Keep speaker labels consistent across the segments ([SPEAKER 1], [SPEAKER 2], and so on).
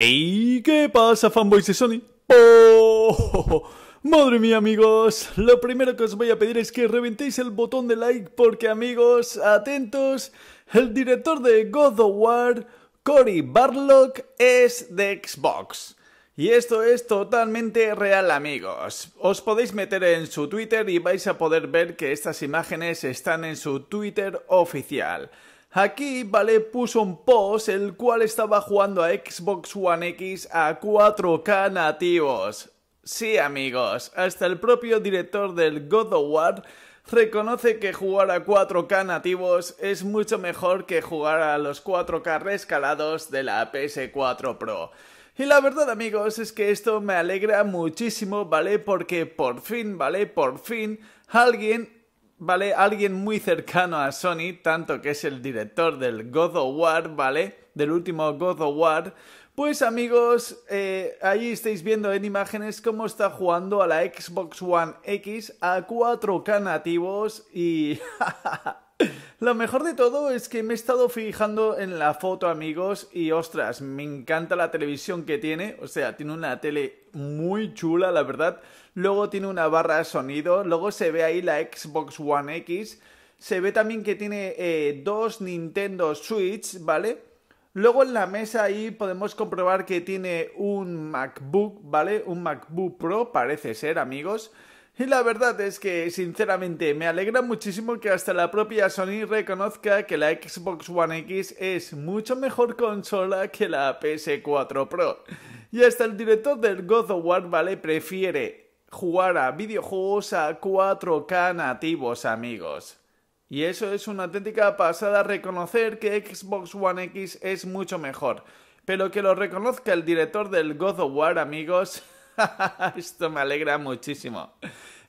[SPEAKER 1] ¿Y qué pasa, fanboys de Sony? ¡Oh! Madre mía amigos, lo primero que os voy a pedir es que reventéis el botón de like porque amigos, atentos, el director de God of War, Cory Barlock, es de Xbox. Y esto es totalmente real amigos. Os podéis meter en su Twitter y vais a poder ver que estas imágenes están en su Twitter oficial. Aquí Vale puso un post el cual estaba jugando a Xbox One X a 4K nativos. Sí amigos, hasta el propio director del God of War reconoce que jugar a 4K nativos es mucho mejor que jugar a los 4K rescalados de la PS4 Pro. Y la verdad amigos es que esto me alegra muchísimo, ¿vale? Porque por fin, ¿vale? Por fin alguien ¿vale? Alguien muy cercano a Sony, tanto que es el director del God of War, ¿vale? Del último God of War. Pues amigos, eh, ahí estáis viendo en imágenes cómo está jugando a la Xbox One X a 4K nativos y... Lo mejor de todo es que me he estado fijando en la foto, amigos, y ostras, me encanta la televisión que tiene. O sea, tiene una tele muy chula, la verdad. Luego tiene una barra de sonido, luego se ve ahí la Xbox One X. Se ve también que tiene eh, dos Nintendo Switch, ¿vale? Luego en la mesa ahí podemos comprobar que tiene un MacBook, ¿vale? Un MacBook Pro, parece ser, amigos. Y la verdad es que, sinceramente, me alegra muchísimo que hasta la propia Sony reconozca que la Xbox One X es mucho mejor consola que la PS4 Pro. Y hasta el director del God of War, ¿vale? Prefiere jugar a videojuegos a 4K nativos, amigos. Y eso es una auténtica pasada reconocer que Xbox One X es mucho mejor. Pero que lo reconozca el director del God of War, amigos, esto me alegra muchísimo.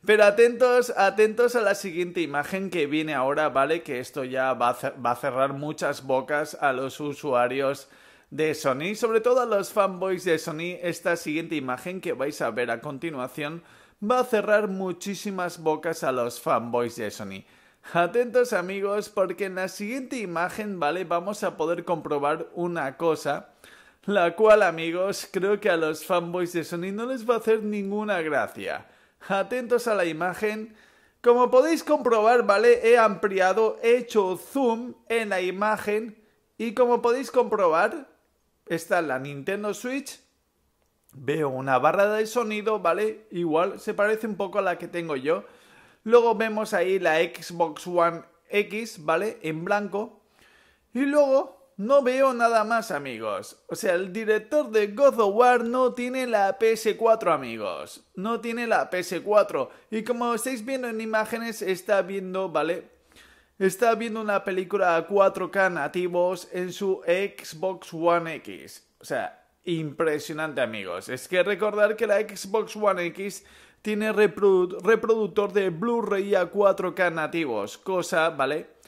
[SPEAKER 1] Pero atentos, atentos a la siguiente imagen que viene ahora, ¿vale? Que esto ya va a, cerrar muchas bocas a los usuarios de Sony, sobre todo a los fanboys de Sony. Esta siguiente imagen que vais a ver a continuación va a cerrar muchísimas bocas a los fanboys de Sony. Atentos amigos, porque en la siguiente imagen, ¿vale? Vamos a poder comprobar una cosa, la cual amigos, creo que a los fanboys de Sony no les va a hacer ninguna gracia. Atentos a la imagen. Como podéis comprobar, ¿vale? He ampliado, he hecho zoom en la imagen y como podéis comprobar, está la Nintendo Switch. Veo una barra de sonido, ¿vale? Igual se parece un poco a la que tengo yo. Luego vemos ahí la Xbox One X, ¿vale? En blanco. Y luego no veo nada más, amigos. O sea, el director de God of War no tiene la PS4, amigos. No tiene la PS4. Y como estáis viendo en imágenes, está viendo, ¿vale? Está viendo una película a 4K nativos en su Xbox One X. O sea, impresionante, amigos. Es que recordar que la Xbox One X tiene reproductor de Blu-ray a 4K nativos. Cosa, ¿vale?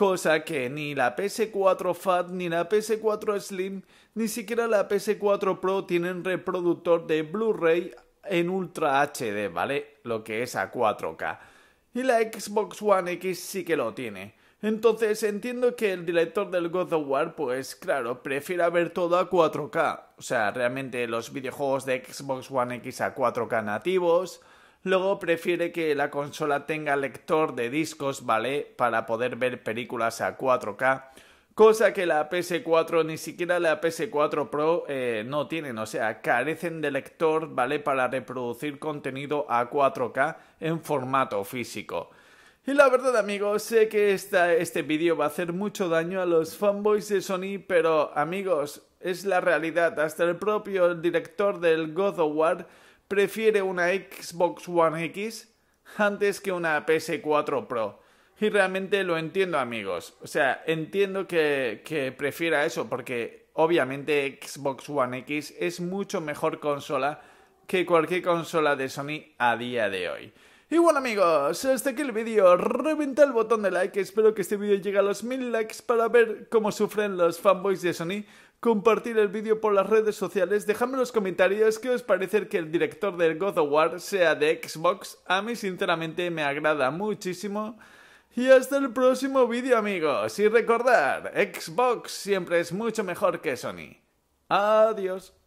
[SPEAKER 1] cosa que ni la PS4 Fat, ni la PS4 Slim, ni siquiera la PS4 Pro tienen reproductor de Blu-ray en Ultra HD, ¿vale? Lo que es a 4K. Y la Xbox One X sí que lo tiene. Entonces entiendo que el director del God of War, pues claro, prefiere ver todo a 4K. O sea, realmente los videojuegos de Xbox One X a 4K nativos, Luego prefiere que la consola tenga lector de discos, ¿vale? Para poder ver películas a 4K. Cosa que la PS4, ni siquiera la PS4 Pro eh, no tienen, o sea, carecen de lector, ¿vale? Para reproducir contenido a 4K en formato físico. Y la verdad amigos, sé que este vídeo va a hacer mucho daño a los fanboys de Sony, pero amigos, es la realidad. Hasta el propio director del God of War prefiere una Xbox One X antes que una PS4 Pro. Y realmente lo entiendo, amigos. O sea, entiendo que, prefiera eso, porque obviamente Xbox One X es mucho mejor consola que cualquier consola de Sony a día de hoy. Y bueno amigos, hasta aquí el vídeo, reventa el botón de like, espero que este vídeo llegue a los mil likes para ver cómo sufren los fanboys de Sony compartir el vídeo por las redes sociales, dejadme en los comentarios qué os parece que el director del God of War sea de Xbox. A mí sinceramente me agrada muchísimo. Y hasta el próximo vídeo amigos. Y recordad, Xbox siempre es mucho mejor que Sony. Adiós.